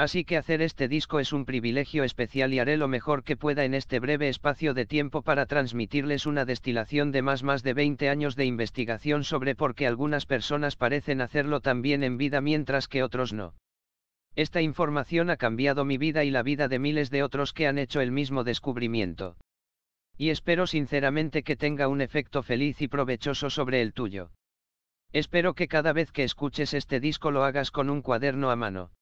Así que hacer este disco es un privilegio especial y haré lo mejor que pueda en este breve espacio de tiempo para transmitirles una destilación de más más de 20 años de investigación sobre por qué algunas personas parecen hacerlo también en vida mientras que otros no. Esta información ha cambiado mi vida y la vida de miles de otros que han hecho el mismo descubrimiento. Y espero sinceramente que tenga un efecto feliz y provechoso sobre el tuyo. Espero que cada vez que escuches este disco lo hagas con un cuaderno a mano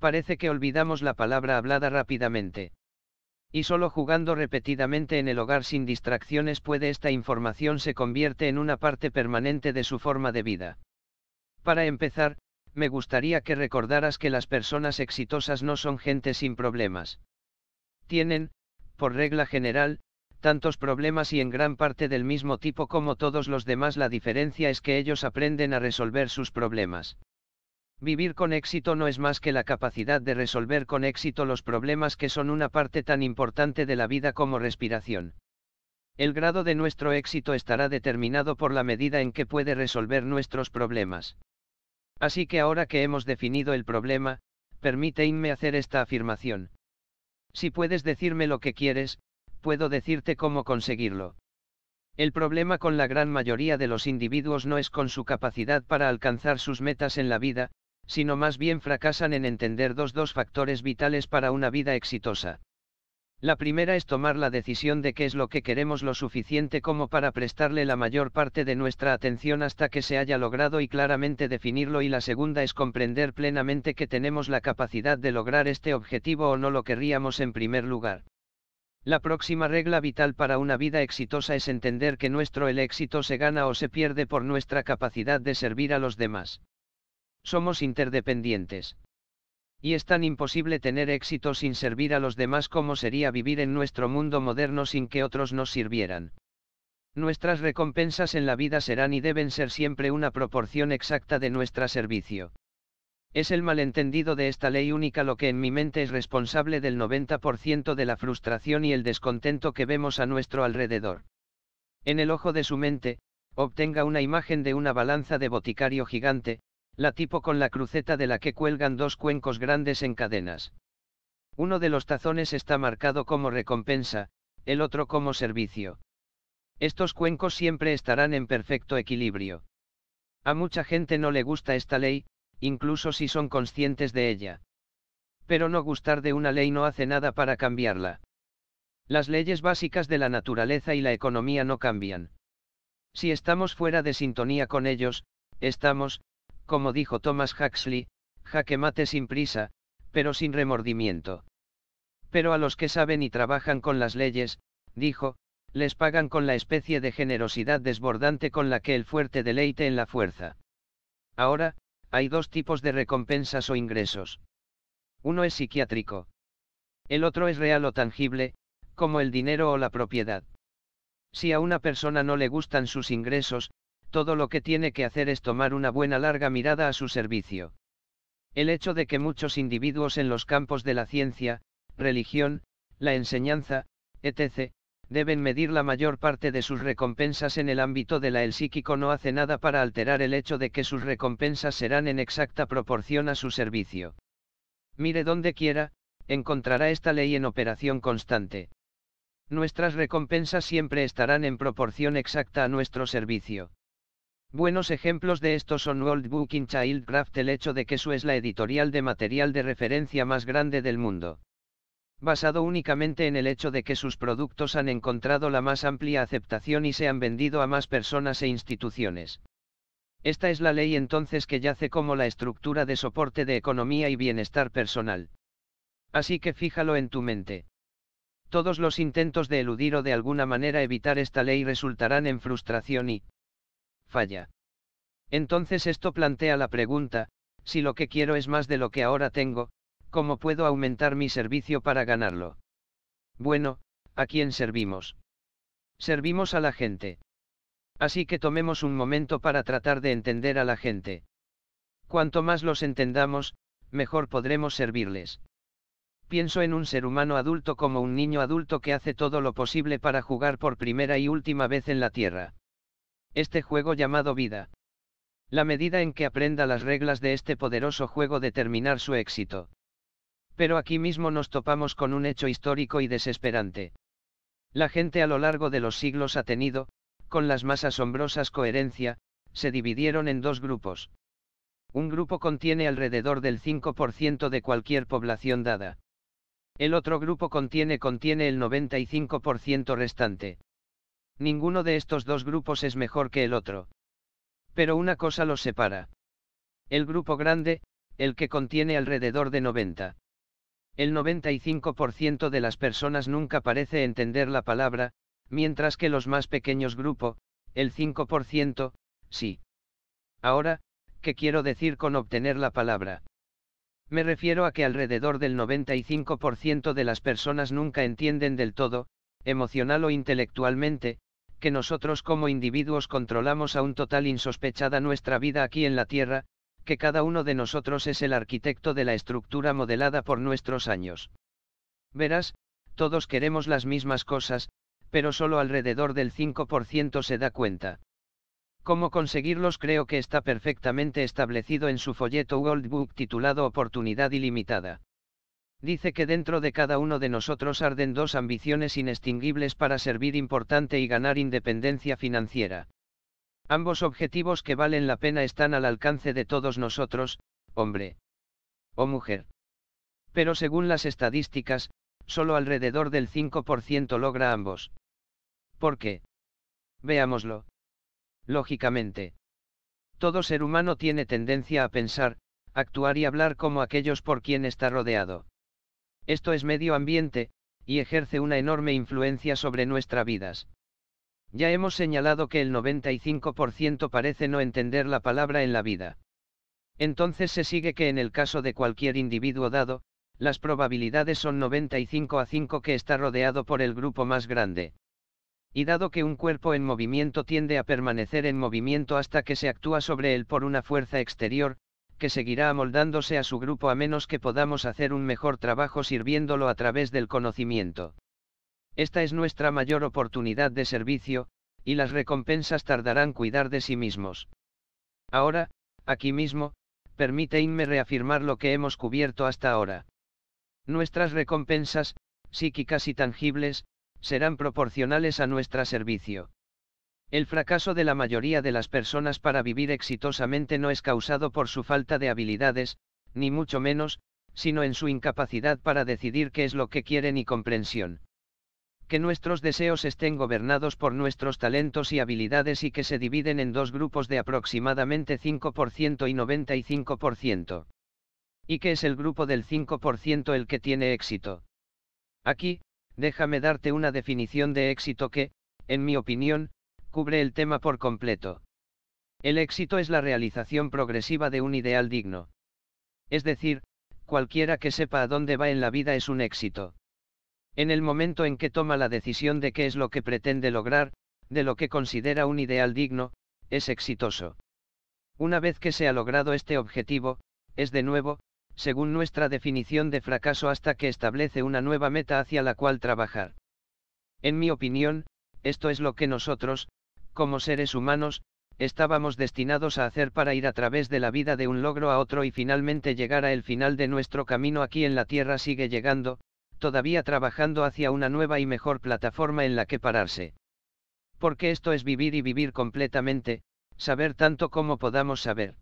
parece que olvidamos la palabra hablada rápidamente. Y solo jugando repetidamente en el hogar sin distracciones puede esta información se convierte en una parte permanente de su forma de vida. Para empezar, me gustaría que recordaras que las personas exitosas no son gente sin problemas. Tienen, por regla general, tantos problemas y en gran parte del mismo tipo como todos los demás la diferencia es que ellos aprenden a resolver sus problemas. Vivir con éxito no es más que la capacidad de resolver con éxito los problemas que son una parte tan importante de la vida como respiración. El grado de nuestro éxito estará determinado por la medida en que puede resolver nuestros problemas. Así que ahora que hemos definido el problema, permíteme hacer esta afirmación. Si puedes decirme lo que quieres, puedo decirte cómo conseguirlo. El problema con la gran mayoría de los individuos no es con su capacidad para alcanzar sus metas en la vida, sino más bien fracasan en entender dos, dos factores vitales para una vida exitosa. La primera es tomar la decisión de qué es lo que queremos lo suficiente como para prestarle la mayor parte de nuestra atención hasta que se haya logrado y claramente definirlo y la segunda es comprender plenamente que tenemos la capacidad de lograr este objetivo o no lo querríamos en primer lugar. La próxima regla vital para una vida exitosa es entender que nuestro el éxito se gana o se pierde por nuestra capacidad de servir a los demás. Somos interdependientes. Y es tan imposible tener éxito sin servir a los demás como sería vivir en nuestro mundo moderno sin que otros nos sirvieran. Nuestras recompensas en la vida serán y deben ser siempre una proporción exacta de nuestro servicio. Es el malentendido de esta ley única lo que en mi mente es responsable del 90% de la frustración y el descontento que vemos a nuestro alrededor. En el ojo de su mente, obtenga una imagen de una balanza de boticario gigante, la tipo con la cruceta de la que cuelgan dos cuencos grandes en cadenas. Uno de los tazones está marcado como recompensa, el otro como servicio. Estos cuencos siempre estarán en perfecto equilibrio. A mucha gente no le gusta esta ley, incluso si son conscientes de ella. Pero no gustar de una ley no hace nada para cambiarla. Las leyes básicas de la naturaleza y la economía no cambian. Si estamos fuera de sintonía con ellos, estamos, como dijo Thomas Huxley, jaque mate sin prisa, pero sin remordimiento. Pero a los que saben y trabajan con las leyes, dijo, les pagan con la especie de generosidad desbordante con la que el fuerte deleite en la fuerza. Ahora, hay dos tipos de recompensas o ingresos. Uno es psiquiátrico. El otro es real o tangible, como el dinero o la propiedad. Si a una persona no le gustan sus ingresos, todo lo que tiene que hacer es tomar una buena larga mirada a su servicio. El hecho de que muchos individuos en los campos de la ciencia, religión, la enseñanza, etc., deben medir la mayor parte de sus recompensas en el ámbito de la el psíquico no hace nada para alterar el hecho de que sus recompensas serán en exacta proporción a su servicio. Mire donde quiera, encontrará esta ley en operación constante. Nuestras recompensas siempre estarán en proporción exacta a nuestro servicio. Buenos ejemplos de esto son World Booking Childcraft, el hecho de que su es la editorial de material de referencia más grande del mundo. Basado únicamente en el hecho de que sus productos han encontrado la más amplia aceptación y se han vendido a más personas e instituciones. Esta es la ley entonces que yace como la estructura de soporte de economía y bienestar personal. Así que fíjalo en tu mente. Todos los intentos de eludir o de alguna manera evitar esta ley resultarán en frustración y, falla. Entonces esto plantea la pregunta, si lo que quiero es más de lo que ahora tengo, ¿cómo puedo aumentar mi servicio para ganarlo? Bueno, ¿a quién servimos? Servimos a la gente. Así que tomemos un momento para tratar de entender a la gente. Cuanto más los entendamos, mejor podremos servirles. Pienso en un ser humano adulto como un niño adulto que hace todo lo posible para jugar por primera y última vez en la Tierra este juego llamado vida. La medida en que aprenda las reglas de este poderoso juego determinar su éxito. Pero aquí mismo nos topamos con un hecho histórico y desesperante. La gente a lo largo de los siglos ha tenido, con las más asombrosas coherencia, se dividieron en dos grupos. Un grupo contiene alrededor del 5% de cualquier población dada. El otro grupo contiene contiene el 95% restante. Ninguno de estos dos grupos es mejor que el otro. Pero una cosa los separa. El grupo grande, el que contiene alrededor de 90. El 95% de las personas nunca parece entender la palabra, mientras que los más pequeños grupo, el 5%, sí. Ahora, ¿qué quiero decir con obtener la palabra? Me refiero a que alrededor del 95% de las personas nunca entienden del todo, emocional o intelectualmente, que nosotros como individuos controlamos a un total insospechada nuestra vida aquí en la Tierra, que cada uno de nosotros es el arquitecto de la estructura modelada por nuestros años. Verás, todos queremos las mismas cosas, pero solo alrededor del 5% se da cuenta. Cómo conseguirlos creo que está perfectamente establecido en su folleto World Book titulado Oportunidad Ilimitada dice que dentro de cada uno de nosotros arden dos ambiciones inextinguibles para servir importante y ganar independencia financiera. Ambos objetivos que valen la pena están al alcance de todos nosotros, hombre o mujer. Pero según las estadísticas, solo alrededor del 5% logra ambos. ¿Por qué? Veámoslo. Lógicamente. Todo ser humano tiene tendencia a pensar, actuar y hablar como aquellos por quien está rodeado. Esto es medio ambiente, y ejerce una enorme influencia sobre nuestras vidas. Ya hemos señalado que el 95% parece no entender la palabra en la vida. Entonces se sigue que en el caso de cualquier individuo dado, las probabilidades son 95 a 5 que está rodeado por el grupo más grande. Y dado que un cuerpo en movimiento tiende a permanecer en movimiento hasta que se actúa sobre él por una fuerza exterior, que seguirá amoldándose a su grupo a menos que podamos hacer un mejor trabajo sirviéndolo a través del conocimiento. Esta es nuestra mayor oportunidad de servicio, y las recompensas tardarán cuidar de sí mismos. Ahora, aquí mismo, permíteme reafirmar lo que hemos cubierto hasta ahora. Nuestras recompensas, psíquicas y tangibles, serán proporcionales a nuestro servicio. El fracaso de la mayoría de las personas para vivir exitosamente no es causado por su falta de habilidades, ni mucho menos, sino en su incapacidad para decidir qué es lo que quieren y comprensión. Que nuestros deseos estén gobernados por nuestros talentos y habilidades y que se dividen en dos grupos de aproximadamente 5% y 95%. ¿Y que es el grupo del 5% el que tiene éxito? Aquí, déjame darte una definición de éxito que, en mi opinión, cubre el tema por completo. El éxito es la realización progresiva de un ideal digno. Es decir, cualquiera que sepa a dónde va en la vida es un éxito. En el momento en que toma la decisión de qué es lo que pretende lograr, de lo que considera un ideal digno, es exitoso. Una vez que se ha logrado este objetivo, es de nuevo, según nuestra definición de fracaso hasta que establece una nueva meta hacia la cual trabajar. En mi opinión, esto es lo que nosotros, como seres humanos, estábamos destinados a hacer para ir a través de la vida de un logro a otro y finalmente llegar a el final de nuestro camino aquí en la Tierra sigue llegando, todavía trabajando hacia una nueva y mejor plataforma en la que pararse. Porque esto es vivir y vivir completamente, saber tanto como podamos saber.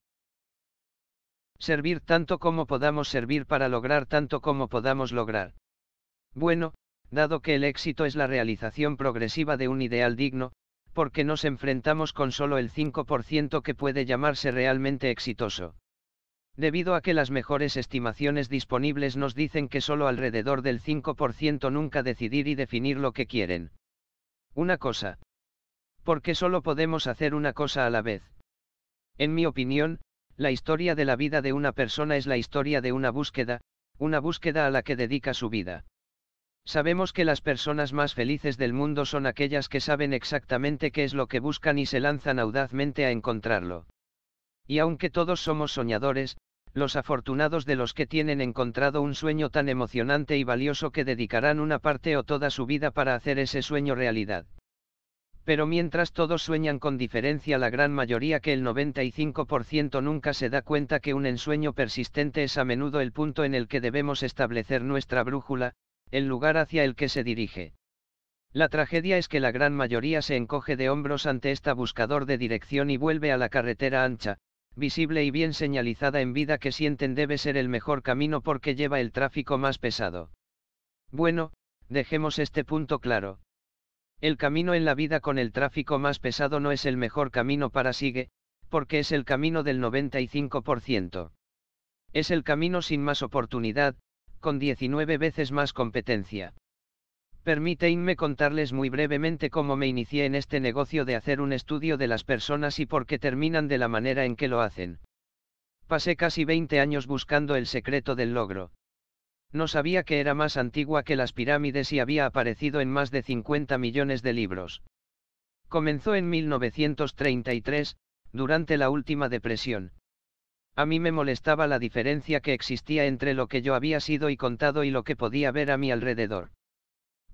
Servir tanto como podamos servir para lograr tanto como podamos lograr. Bueno, dado que el éxito es la realización progresiva de un ideal digno, porque nos enfrentamos con solo el 5% que puede llamarse realmente exitoso. Debido a que las mejores estimaciones disponibles nos dicen que solo alrededor del 5% nunca decidir y definir lo que quieren. Una cosa. Porque solo podemos hacer una cosa a la vez. En mi opinión, la historia de la vida de una persona es la historia de una búsqueda, una búsqueda a la que dedica su vida. Sabemos que las personas más felices del mundo son aquellas que saben exactamente qué es lo que buscan y se lanzan audazmente a encontrarlo. Y aunque todos somos soñadores, los afortunados de los que tienen encontrado un sueño tan emocionante y valioso que dedicarán una parte o toda su vida para hacer ese sueño realidad. Pero mientras todos sueñan con diferencia la gran mayoría que el 95% nunca se da cuenta que un ensueño persistente es a menudo el punto en el que debemos establecer nuestra brújula, el lugar hacia el que se dirige. La tragedia es que la gran mayoría se encoge de hombros ante esta buscador de dirección y vuelve a la carretera ancha, visible y bien señalizada en vida que sienten debe ser el mejor camino porque lleva el tráfico más pesado. Bueno, dejemos este punto claro. El camino en la vida con el tráfico más pesado no es el mejor camino para sigue, porque es el camino del 95%. Es el camino sin más oportunidad, con 19 veces más competencia. Permítanme contarles muy brevemente cómo me inicié en este negocio de hacer un estudio de las personas y por qué terminan de la manera en que lo hacen. Pasé casi 20 años buscando el secreto del logro. No sabía que era más antigua que las pirámides y había aparecido en más de 50 millones de libros. Comenzó en 1933, durante la última depresión. A mí me molestaba la diferencia que existía entre lo que yo había sido y contado y lo que podía ver a mi alrededor.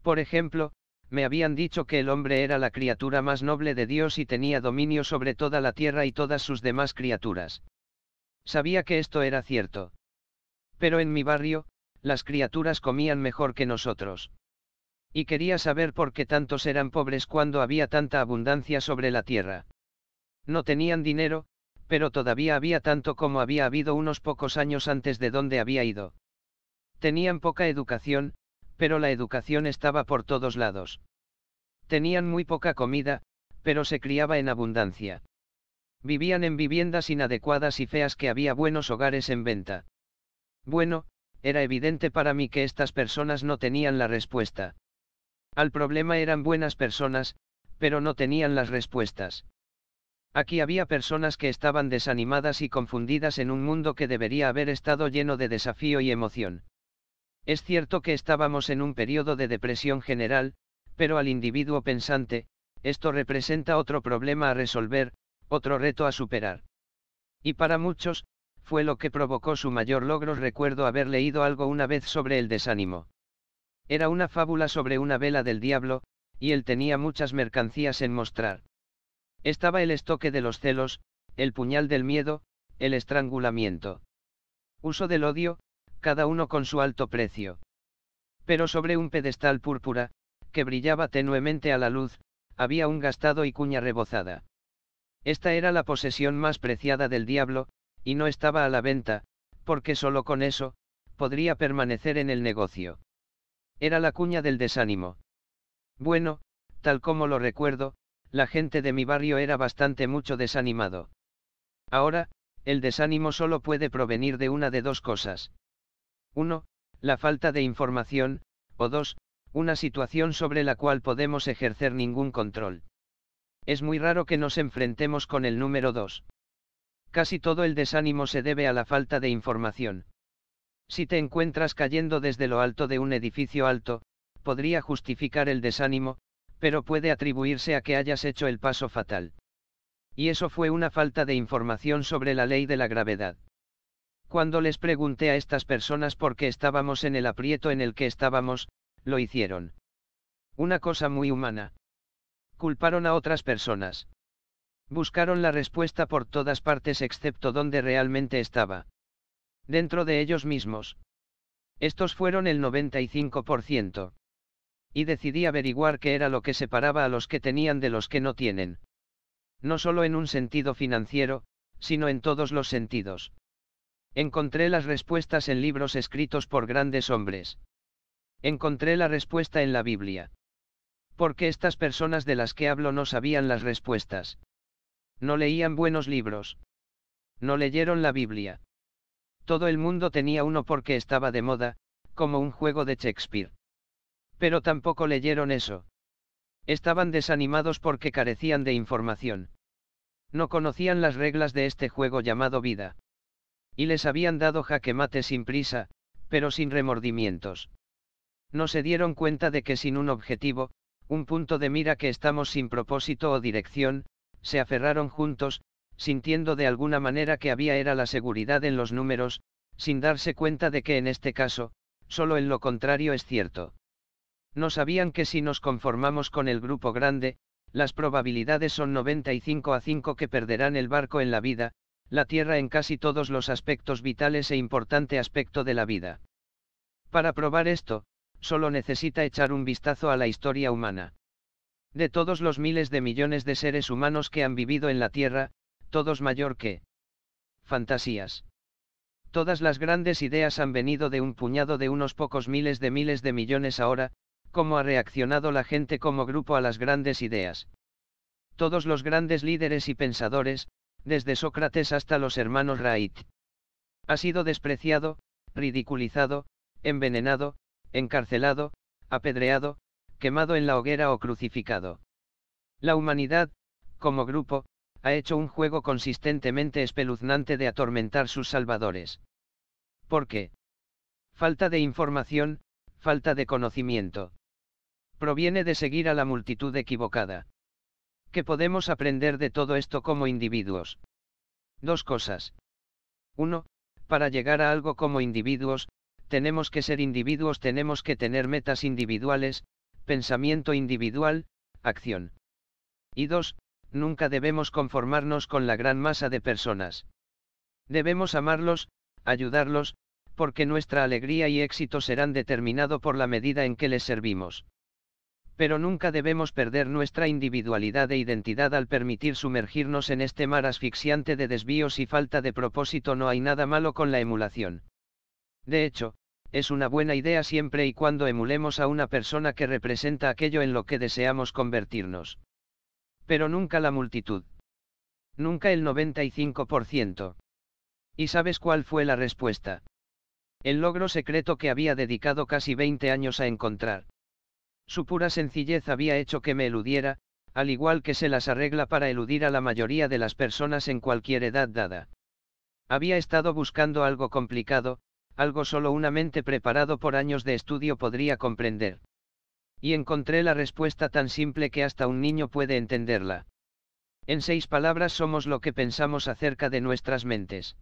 Por ejemplo, me habían dicho que el hombre era la criatura más noble de Dios y tenía dominio sobre toda la tierra y todas sus demás criaturas. Sabía que esto era cierto. Pero en mi barrio, las criaturas comían mejor que nosotros. Y quería saber por qué tantos eran pobres cuando había tanta abundancia sobre la tierra. No tenían dinero, pero todavía había tanto como había habido unos pocos años antes de donde había ido. Tenían poca educación, pero la educación estaba por todos lados. Tenían muy poca comida, pero se criaba en abundancia. Vivían en viviendas inadecuadas y feas que había buenos hogares en venta. Bueno, era evidente para mí que estas personas no tenían la respuesta. Al problema eran buenas personas, pero no tenían las respuestas. Aquí había personas que estaban desanimadas y confundidas en un mundo que debería haber estado lleno de desafío y emoción. Es cierto que estábamos en un periodo de depresión general, pero al individuo pensante, esto representa otro problema a resolver, otro reto a superar. Y para muchos, fue lo que provocó su mayor logro. Recuerdo haber leído algo una vez sobre el desánimo. Era una fábula sobre una vela del diablo, y él tenía muchas mercancías en mostrar. Estaba el estoque de los celos, el puñal del miedo, el estrangulamiento. Uso del odio, cada uno con su alto precio. Pero sobre un pedestal púrpura, que brillaba tenuemente a la luz, había un gastado y cuña rebozada. Esta era la posesión más preciada del diablo, y no estaba a la venta, porque solo con eso, podría permanecer en el negocio. Era la cuña del desánimo. Bueno, tal como lo recuerdo, la gente de mi barrio era bastante mucho desanimado. Ahora, el desánimo solo puede provenir de una de dos cosas. 1. La falta de información, o dos, Una situación sobre la cual podemos ejercer ningún control. Es muy raro que nos enfrentemos con el número 2. Casi todo el desánimo se debe a la falta de información. Si te encuentras cayendo desde lo alto de un edificio alto, podría justificar el desánimo, pero puede atribuirse a que hayas hecho el paso fatal. Y eso fue una falta de información sobre la ley de la gravedad. Cuando les pregunté a estas personas por qué estábamos en el aprieto en el que estábamos, lo hicieron. Una cosa muy humana. Culparon a otras personas. Buscaron la respuesta por todas partes excepto donde realmente estaba. Dentro de ellos mismos. Estos fueron el 95% y decidí averiguar qué era lo que separaba a los que tenían de los que no tienen. No solo en un sentido financiero, sino en todos los sentidos. Encontré las respuestas en libros escritos por grandes hombres. Encontré la respuesta en la Biblia. Porque estas personas de las que hablo no sabían las respuestas. No leían buenos libros. No leyeron la Biblia. Todo el mundo tenía uno porque estaba de moda, como un juego de Shakespeare. Pero tampoco leyeron eso. Estaban desanimados porque carecían de información. No conocían las reglas de este juego llamado vida. Y les habían dado jaque mate sin prisa, pero sin remordimientos. No se dieron cuenta de que sin un objetivo, un punto de mira que estamos sin propósito o dirección, se aferraron juntos, sintiendo de alguna manera que había era la seguridad en los números, sin darse cuenta de que en este caso, solo en lo contrario es cierto. No sabían que si nos conformamos con el grupo grande, las probabilidades son 95 a 5 que perderán el barco en la vida, la tierra en casi todos los aspectos vitales e importante aspecto de la vida. Para probar esto, solo necesita echar un vistazo a la historia humana. De todos los miles de millones de seres humanos que han vivido en la Tierra, todos mayor que fantasías. Todas las grandes ideas han venido de un puñado de unos pocos miles de miles de millones ahora, cómo ha reaccionado la gente como grupo a las grandes ideas. Todos los grandes líderes y pensadores, desde Sócrates hasta los hermanos Wright. Ha sido despreciado, ridiculizado, envenenado, encarcelado, apedreado, quemado en la hoguera o crucificado. La humanidad, como grupo, ha hecho un juego consistentemente espeluznante de atormentar sus salvadores. ¿Por qué? Falta de información, falta de conocimiento proviene de seguir a la multitud equivocada. ¿Qué podemos aprender de todo esto como individuos? Dos cosas. Uno, Para llegar a algo como individuos, tenemos que ser individuos, tenemos que tener metas individuales, pensamiento individual, acción. Y dos, Nunca debemos conformarnos con la gran masa de personas. Debemos amarlos, ayudarlos, porque nuestra alegría y éxito serán determinado por la medida en que les servimos pero nunca debemos perder nuestra individualidad e identidad al permitir sumergirnos en este mar asfixiante de desvíos y falta de propósito. No hay nada malo con la emulación. De hecho, es una buena idea siempre y cuando emulemos a una persona que representa aquello en lo que deseamos convertirnos. Pero nunca la multitud. Nunca el 95%. ¿Y sabes cuál fue la respuesta? El logro secreto que había dedicado casi 20 años a encontrar. Su pura sencillez había hecho que me eludiera, al igual que se las arregla para eludir a la mayoría de las personas en cualquier edad dada. Había estado buscando algo complicado, algo solo una mente preparado por años de estudio podría comprender. Y encontré la respuesta tan simple que hasta un niño puede entenderla. En seis palabras somos lo que pensamos acerca de nuestras mentes.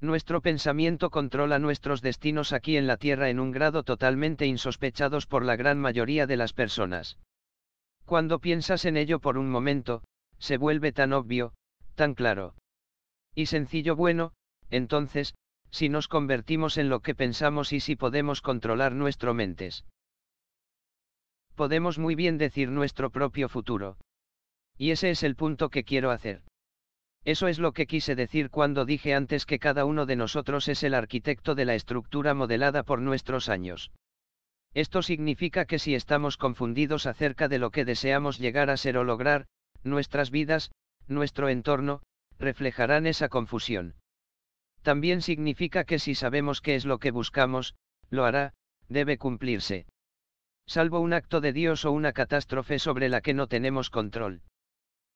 Nuestro pensamiento controla nuestros destinos aquí en la Tierra en un grado totalmente insospechados por la gran mayoría de las personas. Cuando piensas en ello por un momento, se vuelve tan obvio, tan claro. Y sencillo bueno, entonces, si nos convertimos en lo que pensamos y si podemos controlar nuestro mentes. Podemos muy bien decir nuestro propio futuro. Y ese es el punto que quiero hacer. Eso es lo que quise decir cuando dije antes que cada uno de nosotros es el arquitecto de la estructura modelada por nuestros años. Esto significa que si estamos confundidos acerca de lo que deseamos llegar a ser o lograr, nuestras vidas, nuestro entorno, reflejarán esa confusión. También significa que si sabemos qué es lo que buscamos, lo hará, debe cumplirse. Salvo un acto de Dios o una catástrofe sobre la que no tenemos control.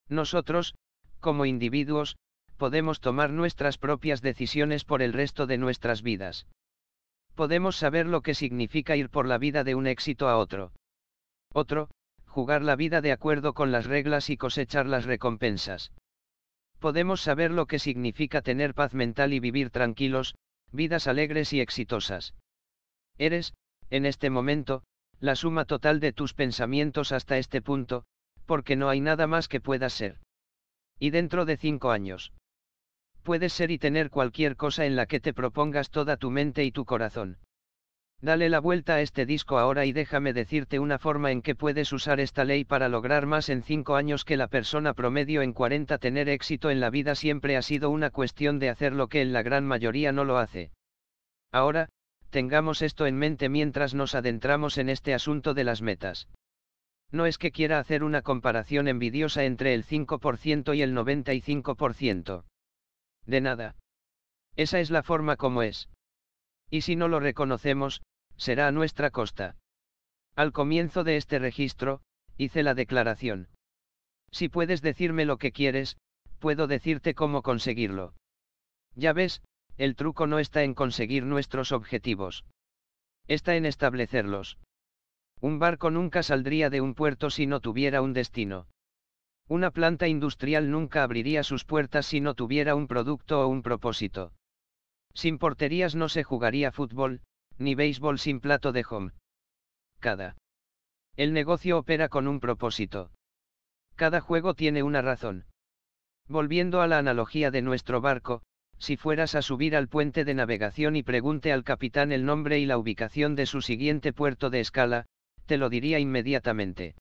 Nosotros, como individuos, podemos tomar nuestras propias decisiones por el resto de nuestras vidas. Podemos saber lo que significa ir por la vida de un éxito a otro. Otro, jugar la vida de acuerdo con las reglas y cosechar las recompensas. Podemos saber lo que significa tener paz mental y vivir tranquilos, vidas alegres y exitosas. Eres, en este momento, la suma total de tus pensamientos hasta este punto, porque no hay nada más que pueda ser. Y dentro de cinco años. Puedes ser y tener cualquier cosa en la que te propongas toda tu mente y tu corazón. Dale la vuelta a este disco ahora y déjame decirte una forma en que puedes usar esta ley para lograr más en 5 años que la persona promedio en 40. Tener éxito en la vida siempre ha sido una cuestión de hacer lo que en la gran mayoría no lo hace. Ahora, tengamos esto en mente mientras nos adentramos en este asunto de las metas. No es que quiera hacer una comparación envidiosa entre el 5% y el 95%. De nada. Esa es la forma como es. Y si no lo reconocemos, será a nuestra costa. Al comienzo de este registro, hice la declaración. Si puedes decirme lo que quieres, puedo decirte cómo conseguirlo. Ya ves, el truco no está en conseguir nuestros objetivos. Está en establecerlos. Un barco nunca saldría de un puerto si no tuviera un destino. Una planta industrial nunca abriría sus puertas si no tuviera un producto o un propósito. Sin porterías no se jugaría fútbol, ni béisbol sin plato de home. Cada. El negocio opera con un propósito. Cada juego tiene una razón. Volviendo a la analogía de nuestro barco, si fueras a subir al puente de navegación y pregunte al capitán el nombre y la ubicación de su siguiente puerto de escala, te lo diría inmediatamente.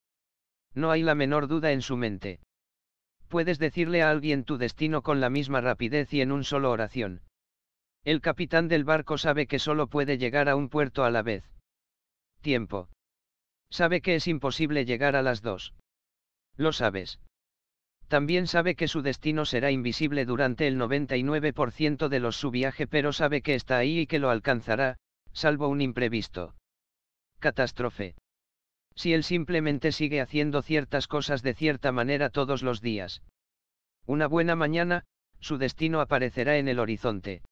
No hay la menor duda en su mente. Puedes decirle a alguien tu destino con la misma rapidez y en un solo oración. El capitán del barco sabe que solo puede llegar a un puerto a la vez. Tiempo. Sabe que es imposible llegar a las dos. Lo sabes. También sabe que su destino será invisible durante el 99% de los su viaje, pero sabe que está ahí y que lo alcanzará, salvo un imprevisto. Catástrofe si él simplemente sigue haciendo ciertas cosas de cierta manera todos los días. Una buena mañana, su destino aparecerá en el horizonte.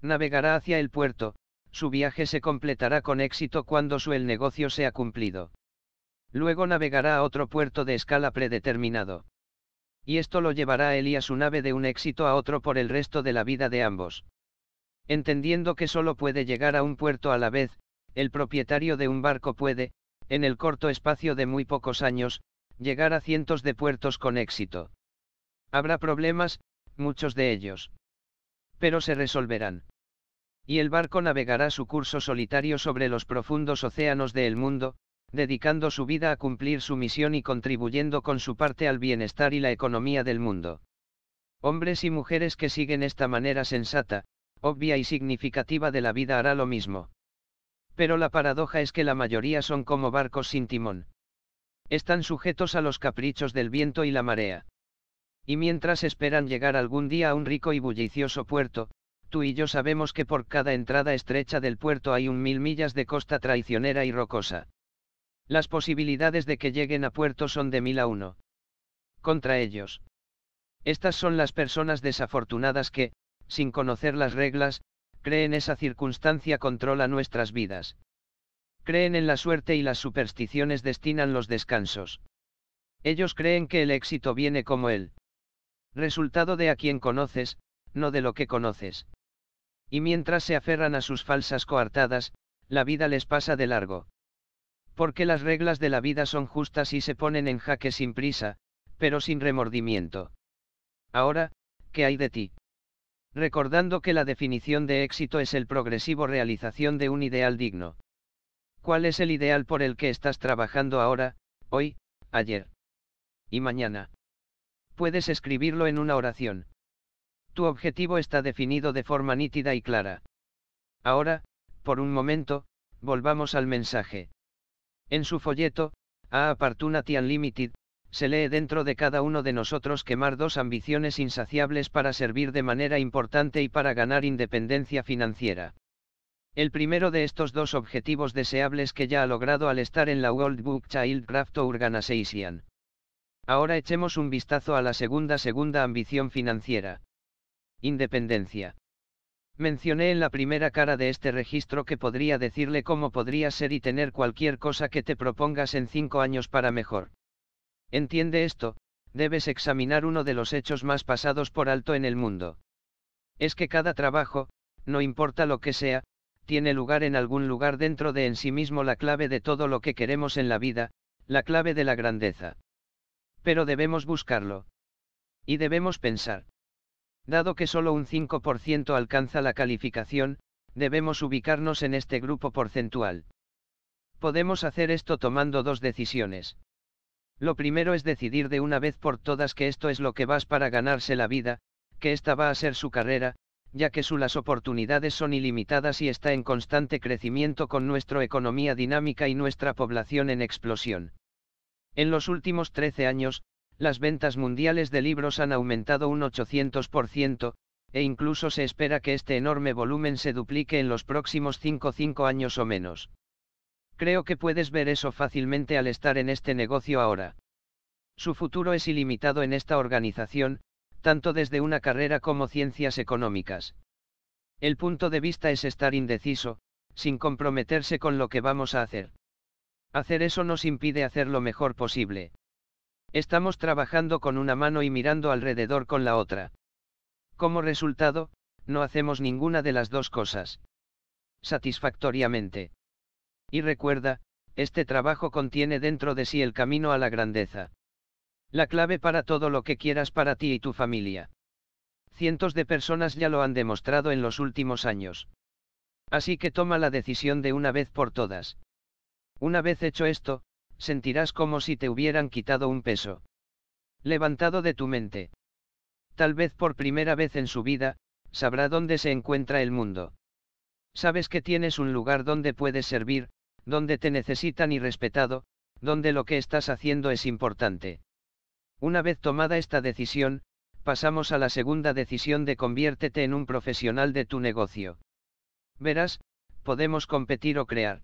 Navegará hacia el puerto, su viaje se completará con éxito cuando su el negocio sea cumplido. Luego navegará a otro puerto de escala predeterminado. Y esto lo llevará a él y a su nave de un éxito a otro por el resto de la vida de ambos. Entendiendo que solo puede llegar a un puerto a la vez, el propietario de un barco puede, en el corto espacio de muy pocos años, llegar a cientos de puertos con éxito. Habrá problemas, muchos de ellos. Pero se resolverán. Y el barco navegará su curso solitario sobre los profundos océanos del mundo, dedicando su vida a cumplir su misión y contribuyendo con su parte al bienestar y la economía del mundo. Hombres y mujeres que siguen esta manera sensata, obvia y significativa de la vida hará lo mismo. Pero la paradoja es que la mayoría son como barcos sin timón. Están sujetos a los caprichos del viento y la marea. Y mientras esperan llegar algún día a un rico y bullicioso puerto, tú y yo sabemos que por cada entrada estrecha del puerto hay un mil millas de costa traicionera y rocosa. Las posibilidades de que lleguen a puerto son de mil a uno. Contra ellos. Estas son las personas desafortunadas que, sin conocer las reglas, creen esa circunstancia controla nuestras vidas. Creen en la suerte y las supersticiones destinan los descansos. Ellos creen que el éxito viene como él. Resultado de a quien conoces, no de lo que conoces. Y mientras se aferran a sus falsas coartadas, la vida les pasa de largo. Porque las reglas de la vida son justas y se ponen en jaque sin prisa, pero sin remordimiento. Ahora, ¿qué hay de ti? Recordando que la definición de éxito es el progresivo realización de un ideal digno. ¿Cuál es el ideal por el que estás trabajando ahora, hoy, ayer? Y mañana. Puedes escribirlo en una oración. Tu objetivo está definido de forma nítida y clara. Ahora, por un momento, volvamos al mensaje. En su folleto, A Tian Unlimited, se lee dentro de cada uno de nosotros quemar dos ambiciones insaciables para servir de manera importante y para ganar independencia financiera. El primero de estos dos objetivos deseables que ya ha logrado al estar en la World Book Childcraft Organization. Ahora echemos un vistazo a la segunda segunda ambición financiera. Independencia. Mencioné en la primera cara de este registro que podría decirle cómo podría ser y tener cualquier cosa que te propongas en cinco años para mejor. Entiende esto, debes examinar uno de los hechos más pasados por alto en el mundo. Es que cada trabajo, no importa lo que sea, tiene lugar en algún lugar dentro de en sí mismo la clave de todo lo que queremos en la vida, la clave de la grandeza. Pero debemos buscarlo. Y debemos pensar. Dado que solo un 5% alcanza la calificación, debemos ubicarnos en este grupo porcentual. Podemos hacer esto tomando dos decisiones. Lo primero es decidir de una vez por todas que esto es lo que vas para ganarse la vida, que esta va a ser su carrera, ya que su las oportunidades son ilimitadas y está en constante crecimiento con nuestra economía dinámica y nuestra población en explosión. En los últimos 13 años, las ventas mundiales de libros han aumentado un 800%, e incluso se espera que este enorme volumen se duplique en los próximos 5-5 años o menos. Creo que puedes ver eso fácilmente al estar en este negocio ahora. Su futuro es ilimitado en esta organización, tanto desde una carrera como ciencias económicas. El punto de vista es estar indeciso, sin comprometerse con lo que vamos a hacer. Hacer eso nos impide hacer lo mejor posible. Estamos trabajando con una mano y mirando alrededor con la otra. Como resultado, no hacemos ninguna de las dos cosas. Satisfactoriamente. Y recuerda, este trabajo contiene dentro de sí el camino a la grandeza. La clave para todo lo que quieras para ti y tu familia. Cientos de personas ya lo han demostrado en los últimos años. Así que toma la decisión de una vez por todas. Una vez hecho esto, sentirás como si te hubieran quitado un peso. Levantado de tu mente. Tal vez por primera vez en su vida, sabrá dónde se encuentra el mundo. Sabes que tienes un lugar donde puedes servir, donde te necesitan y respetado, donde lo que estás haciendo es importante. Una vez tomada esta decisión, pasamos a la segunda decisión de conviértete en un profesional de tu negocio. Verás, podemos competir o crear.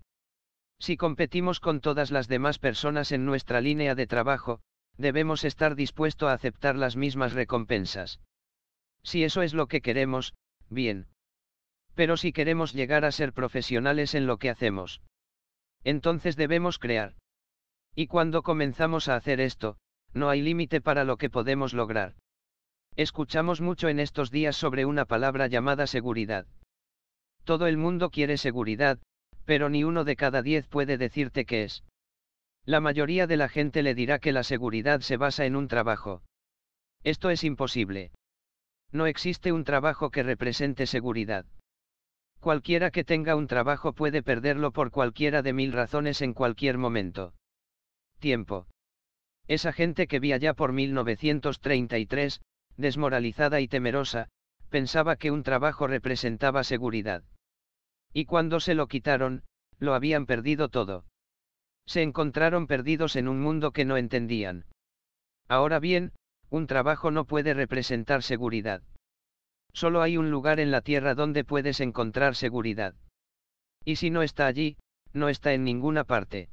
Si competimos con todas las demás personas en nuestra línea de trabajo, debemos estar dispuesto a aceptar las mismas recompensas. Si eso es lo que queremos, bien. Pero si queremos llegar a ser profesionales en lo que hacemos, entonces debemos crear. Y cuando comenzamos a hacer esto, no hay límite para lo que podemos lograr. Escuchamos mucho en estos días sobre una palabra llamada seguridad. Todo el mundo quiere seguridad, pero ni uno de cada diez puede decirte qué es. La mayoría de la gente le dirá que la seguridad se basa en un trabajo. Esto es imposible. No existe un trabajo que represente seguridad. Cualquiera que tenga un trabajo puede perderlo por cualquiera de mil razones en cualquier momento. Tiempo. Esa gente que vi allá por 1933, desmoralizada y temerosa, pensaba que un trabajo representaba seguridad. Y cuando se lo quitaron, lo habían perdido todo. Se encontraron perdidos en un mundo que no entendían. Ahora bien, un trabajo no puede representar seguridad. Solo hay un lugar en la Tierra donde puedes encontrar seguridad. Y si no está allí, no está en ninguna parte.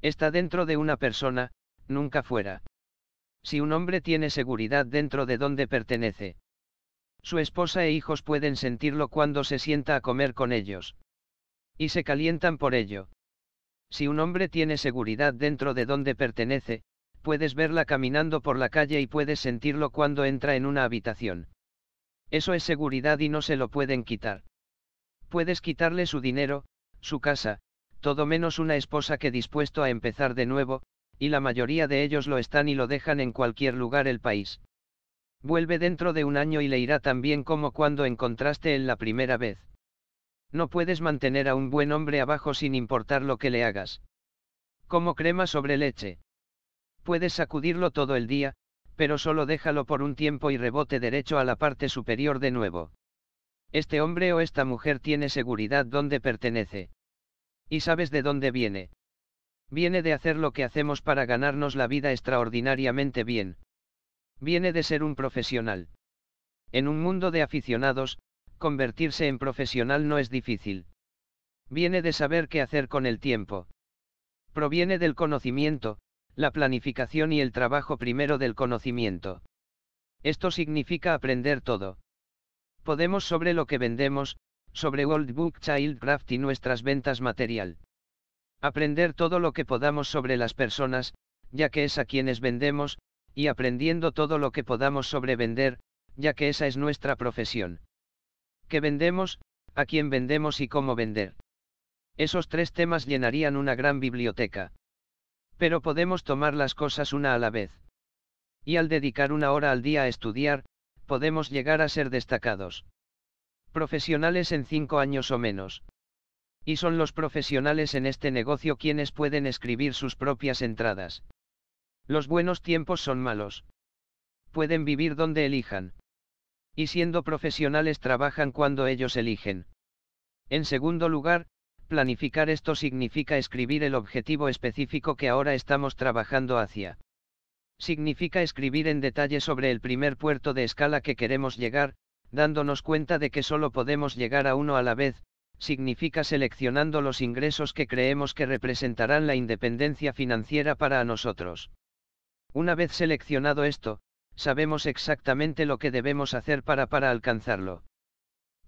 Está dentro de una persona, nunca fuera. Si un hombre tiene seguridad dentro de donde pertenece. Su esposa e hijos pueden sentirlo cuando se sienta a comer con ellos. Y se calientan por ello. Si un hombre tiene seguridad dentro de donde pertenece, puedes verla caminando por la calle y puedes sentirlo cuando entra en una habitación. Eso es seguridad y no se lo pueden quitar. Puedes quitarle su dinero, su casa, todo menos una esposa que dispuesto a empezar de nuevo, y la mayoría de ellos lo están y lo dejan en cualquier lugar el país. Vuelve dentro de un año y le irá tan bien como cuando encontraste en la primera vez. No puedes mantener a un buen hombre abajo sin importar lo que le hagas. Como crema sobre leche. Puedes sacudirlo todo el día, pero solo déjalo por un tiempo y rebote derecho a la parte superior de nuevo. Este hombre o esta mujer tiene seguridad donde pertenece. Y sabes de dónde viene. Viene de hacer lo que hacemos para ganarnos la vida extraordinariamente bien. Viene de ser un profesional. En un mundo de aficionados, convertirse en profesional no es difícil. Viene de saber qué hacer con el tiempo. Proviene del conocimiento, la planificación y el trabajo primero del conocimiento. Esto significa aprender todo. Podemos sobre lo que vendemos, sobre World Book Childcraft y nuestras ventas material. Aprender todo lo que podamos sobre las personas, ya que es a quienes vendemos, y aprendiendo todo lo que podamos sobre vender, ya que esa es nuestra profesión. ¿Qué vendemos, a quién vendemos y cómo vender? Esos tres temas llenarían una gran biblioteca. Pero podemos tomar las cosas una a la vez. Y al dedicar una hora al día a estudiar, podemos llegar a ser destacados. Profesionales en cinco años o menos. Y son los profesionales en este negocio quienes pueden escribir sus propias entradas. Los buenos tiempos son malos. Pueden vivir donde elijan. Y siendo profesionales trabajan cuando ellos eligen. En segundo lugar, Planificar esto significa escribir el objetivo específico que ahora estamos trabajando hacia. Significa escribir en detalle sobre el primer puerto de escala que queremos llegar, dándonos cuenta de que solo podemos llegar a uno a la vez, significa seleccionando los ingresos que creemos que representarán la independencia financiera para nosotros. Una vez seleccionado esto, sabemos exactamente lo que debemos hacer para para alcanzarlo.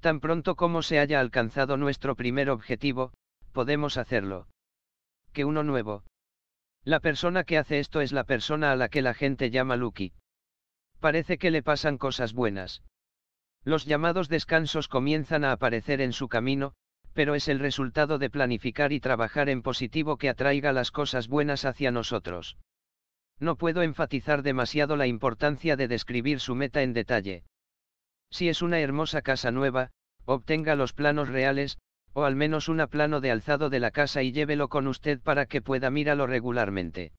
Tan pronto como se haya alcanzado nuestro primer objetivo, podemos hacerlo. Que uno nuevo. La persona que hace esto es la persona a la que la gente llama Lucky. Parece que le pasan cosas buenas. Los llamados descansos comienzan a aparecer en su camino, pero es el resultado de planificar y trabajar en positivo que atraiga las cosas buenas hacia nosotros. No puedo enfatizar demasiado la importancia de describir su meta en detalle. Si es una hermosa casa nueva, obtenga los planos reales, o al menos una plano de alzado de la casa y llévelo con usted para que pueda míralo regularmente.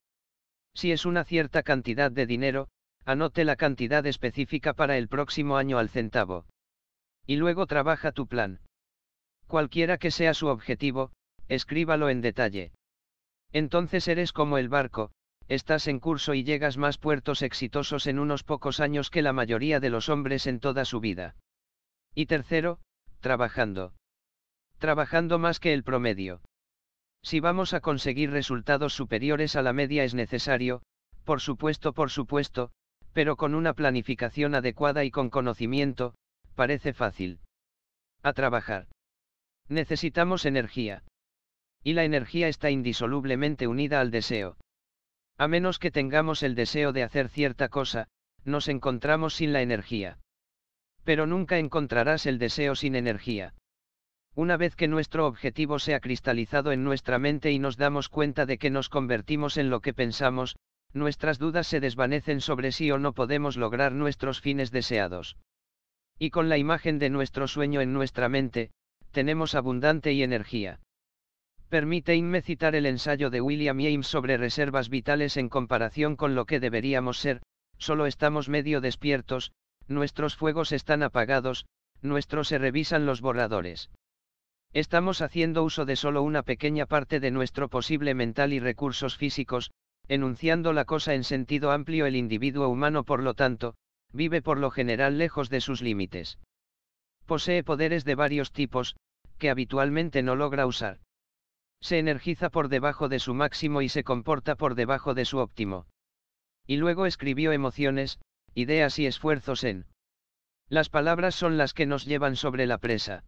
Si es una cierta cantidad de dinero, anote la cantidad específica para el próximo año al centavo. Y luego trabaja tu plan. Cualquiera que sea su objetivo, escríbalo en detalle. Entonces eres como el barco, Estás en curso y llegas más puertos exitosos en unos pocos años que la mayoría de los hombres en toda su vida. Y tercero, trabajando. Trabajando más que el promedio. Si vamos a conseguir resultados superiores a la media es necesario, por supuesto, por supuesto, pero con una planificación adecuada y con conocimiento, parece fácil. A trabajar. Necesitamos energía. Y la energía está indisolublemente unida al deseo. A menos que tengamos el deseo de hacer cierta cosa, nos encontramos sin la energía. Pero nunca encontrarás el deseo sin energía. Una vez que nuestro objetivo se ha cristalizado en nuestra mente y nos damos cuenta de que nos convertimos en lo que pensamos, nuestras dudas se desvanecen sobre si sí o no podemos lograr nuestros fines deseados. Y con la imagen de nuestro sueño en nuestra mente, tenemos abundante y energía. Permíteme citar el ensayo de William James sobre reservas vitales en comparación con lo que deberíamos ser, solo estamos medio despiertos, nuestros fuegos están apagados, nuestros se revisan los borradores. Estamos haciendo uso de solo una pequeña parte de nuestro posible mental y recursos físicos, enunciando la cosa en sentido amplio el individuo humano por lo tanto, vive por lo general lejos de sus límites. Posee poderes de varios tipos, que habitualmente no logra usar se energiza por debajo de su máximo y se comporta por debajo de su óptimo. Y luego escribió emociones, ideas y esfuerzos en. Las palabras son las que nos llevan sobre la presa.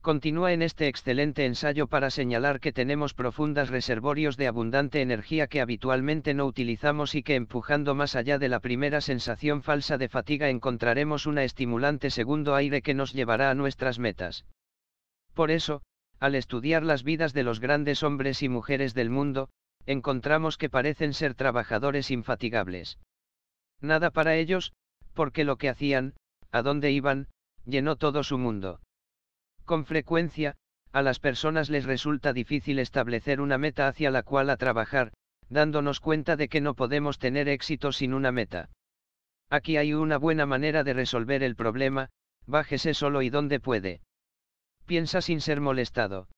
Continúa en este excelente ensayo para señalar que tenemos profundas reservorios de abundante energía que habitualmente no utilizamos y que empujando más allá de la primera sensación falsa de fatiga encontraremos una estimulante segundo aire que nos llevará a nuestras metas. Por eso, al estudiar las vidas de los grandes hombres y mujeres del mundo, encontramos que parecen ser trabajadores infatigables. Nada para ellos, porque lo que hacían, a dónde iban, llenó todo su mundo. Con frecuencia, a las personas les resulta difícil establecer una meta hacia la cual a trabajar, dándonos cuenta de que no podemos tener éxito sin una meta. Aquí hay una buena manera de resolver el problema, bájese solo y donde puede piensa sin ser molestado.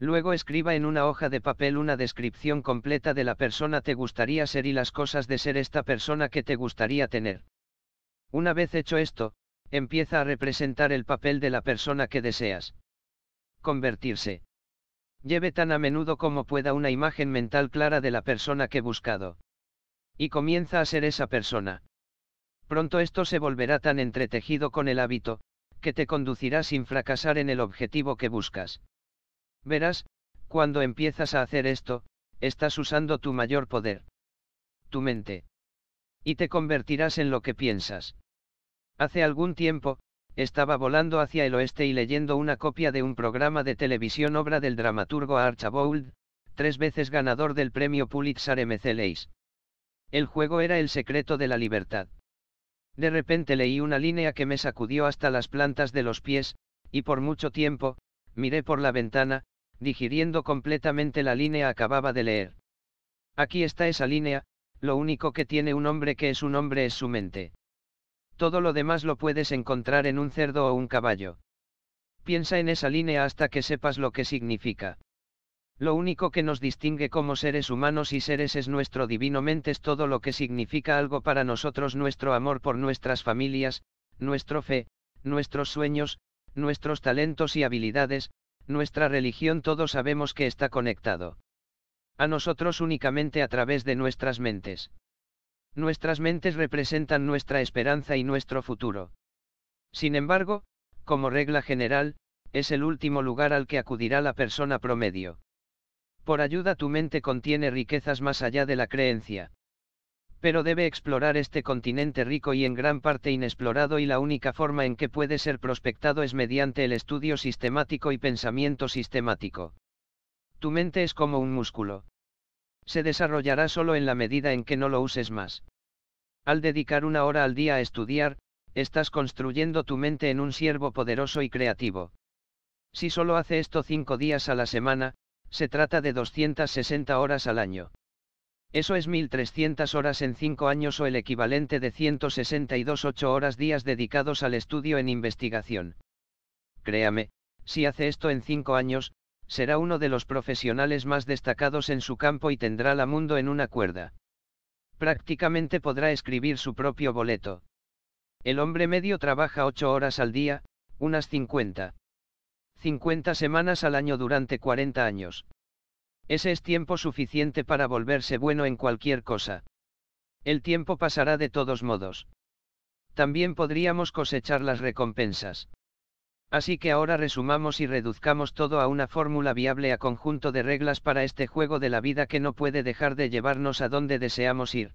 Luego escriba en una hoja de papel una descripción completa de la persona te gustaría ser y las cosas de ser esta persona que te gustaría tener. Una vez hecho esto, empieza a representar el papel de la persona que deseas. Convertirse. Lleve tan a menudo como pueda una imagen mental clara de la persona que he buscado. Y comienza a ser esa persona. Pronto esto se volverá tan entretejido con el hábito, que te conducirá sin fracasar en el objetivo que buscas. Verás, cuando empiezas a hacer esto, estás usando tu mayor poder. Tu mente. Y te convertirás en lo que piensas. Hace algún tiempo, estaba volando hacia el oeste y leyendo una copia de un programa de televisión obra del dramaturgo Archibald, tres veces ganador del premio Pulitzer MC El juego era El secreto de la libertad. De repente leí una línea que me sacudió hasta las plantas de los pies, y por mucho tiempo, miré por la ventana, digiriendo completamente la línea acababa de leer. Aquí está esa línea, lo único que tiene un hombre que es un hombre es su mente. Todo lo demás lo puedes encontrar en un cerdo o un caballo. Piensa en esa línea hasta que sepas lo que significa. Lo único que nos distingue como seres humanos y seres es nuestro divino mente es todo lo que significa algo para nosotros nuestro amor por nuestras familias, nuestro fe, nuestros sueños, nuestros talentos y habilidades, nuestra religión todos sabemos que está conectado. A nosotros únicamente a través de nuestras mentes. Nuestras mentes representan nuestra esperanza y nuestro futuro. Sin embargo, como regla general, es el último lugar al que acudirá la persona promedio. Por ayuda tu mente contiene riquezas más allá de la creencia. Pero debe explorar este continente rico y en gran parte inexplorado y la única forma en que puede ser prospectado es mediante el estudio sistemático y pensamiento sistemático. Tu mente es como un músculo. Se desarrollará solo en la medida en que no lo uses más. Al dedicar una hora al día a estudiar, estás construyendo tu mente en un siervo poderoso y creativo. Si solo hace esto cinco días a la semana, se trata de 260 horas al año. Eso es 1.300 horas en 5 años o el equivalente de 162 8 horas días dedicados al estudio en investigación. Créame, si hace esto en 5 años, será uno de los profesionales más destacados en su campo y tendrá la mundo en una cuerda. Prácticamente podrá escribir su propio boleto. El hombre medio trabaja 8 horas al día, unas 50. 50 semanas al año durante 40 años. Ese es tiempo suficiente para volverse bueno en cualquier cosa. El tiempo pasará de todos modos. También podríamos cosechar las recompensas. Así que ahora resumamos y reduzcamos todo a una fórmula viable a conjunto de reglas para este juego de la vida que no puede dejar de llevarnos a donde deseamos ir.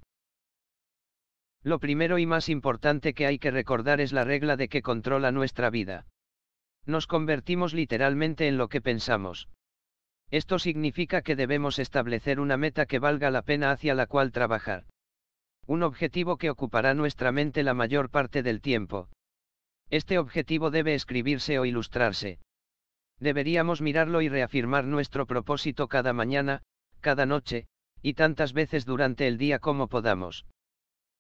Lo primero y más importante que hay que recordar es la regla de que controla nuestra vida nos convertimos literalmente en lo que pensamos. Esto significa que debemos establecer una meta que valga la pena hacia la cual trabajar. Un objetivo que ocupará nuestra mente la mayor parte del tiempo. Este objetivo debe escribirse o ilustrarse. Deberíamos mirarlo y reafirmar nuestro propósito cada mañana, cada noche, y tantas veces durante el día como podamos.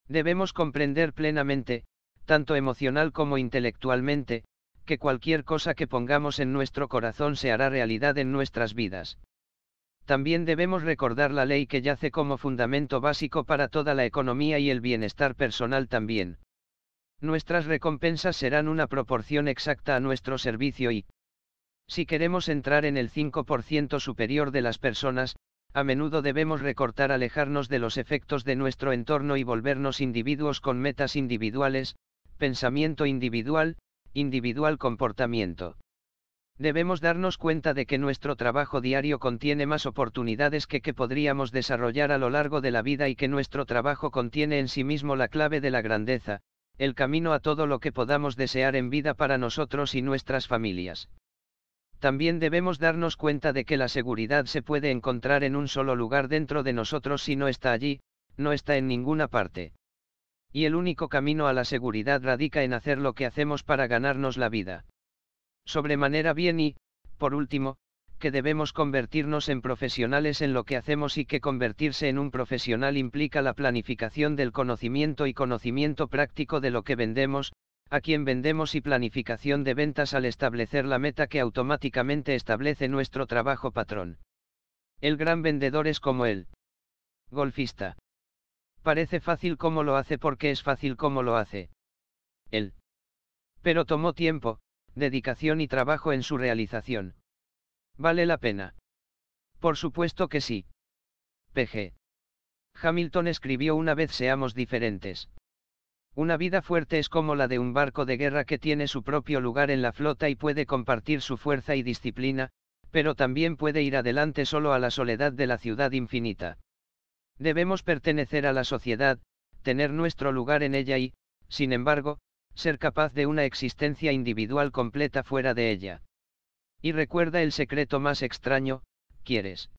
Debemos comprender plenamente, tanto emocional como intelectualmente, que cualquier cosa que pongamos en nuestro corazón se hará realidad en nuestras vidas. También debemos recordar la ley que yace como fundamento básico para toda la economía y el bienestar personal también. Nuestras recompensas serán una proporción exacta a nuestro servicio y, si queremos entrar en el 5% superior de las personas, a menudo debemos recortar alejarnos de los efectos de nuestro entorno y volvernos individuos con metas individuales, pensamiento individual, individual comportamiento. Debemos darnos cuenta de que nuestro trabajo diario contiene más oportunidades que que podríamos desarrollar a lo largo de la vida y que nuestro trabajo contiene en sí mismo la clave de la grandeza, el camino a todo lo que podamos desear en vida para nosotros y nuestras familias. También debemos darnos cuenta de que la seguridad se puede encontrar en un solo lugar dentro de nosotros si no está allí, no está en ninguna parte y el único camino a la seguridad radica en hacer lo que hacemos para ganarnos la vida. Sobremanera bien y, por último, que debemos convertirnos en profesionales en lo que hacemos y que convertirse en un profesional implica la planificación del conocimiento y conocimiento práctico de lo que vendemos, a quien vendemos y planificación de ventas al establecer la meta que automáticamente establece nuestro trabajo patrón. El gran vendedor es como el golfista. Parece fácil como lo hace porque es fácil como lo hace. Él. Pero tomó tiempo, dedicación y trabajo en su realización. ¿Vale la pena? Por supuesto que sí. PG. Hamilton escribió una vez seamos diferentes. Una vida fuerte es como la de un barco de guerra que tiene su propio lugar en la flota y puede compartir su fuerza y disciplina, pero también puede ir adelante solo a la soledad de la ciudad infinita. Debemos pertenecer a la sociedad, tener nuestro lugar en ella y, sin embargo, ser capaz de una existencia individual completa fuera de ella. Y recuerda el secreto más extraño, quieres.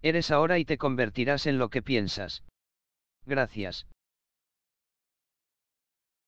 Eres ahora y te convertirás en lo que piensas. Gracias.